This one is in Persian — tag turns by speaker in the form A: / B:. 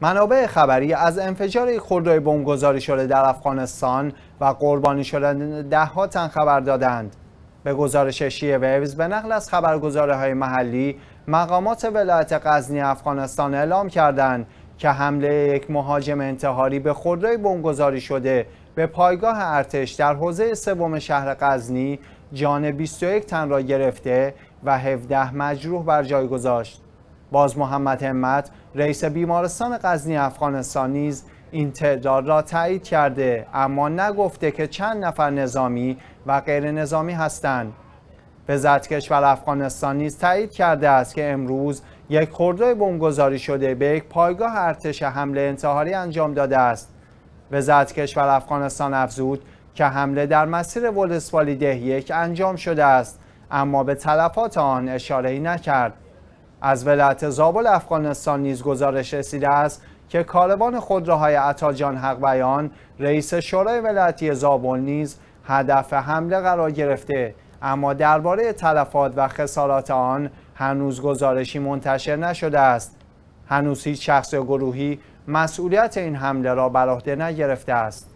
A: منابع خبری از انفجار خردای بمبگذاری شده در افغانستان و قربانی شدن دهها تن خبر دادند به گزارش شی ویوز به نقل از خبرگزاره های محلی مقامات ولایت غزنی افغانستان اعلام کردند که حمله یک مهاجم انتحاری به خردای بمبگذاری شده به پایگاه ارتش در حوزه سوم شهر غزنی جان 21 تن را گرفته و 17 مجروح بر جای گذاشت باز محمد همت رئیس بیمارستان غزنی افغانستان نیز این تعداد را تایید کرده اما نگفته که چند نفر نظامی و غیر نظامی هستند وزارت کشور افغانستان نیز تایید کرده است که امروز یک خردای بمبگذاری شده به یک پایگاه ارتش حمله انتحاری انجام داده است وزارت کشور افغانستان افزود که حمله در مسیر ولسوالی ده یک انجام شده است اما به تلفات آن ای نکرد از ولایت زابل افغانستان نیز گزارش رسیده است که کاروان خودروهای عطاجان حق بیان رئیس شورای ولایتی زابل نیز هدف حمله قرار گرفته اما درباره تلفات و خسارات آن هنوز گزارشی منتشر نشده است هنوز هیچ شخص گروهی مسئولیت این حمله را بر عهده نگرفته است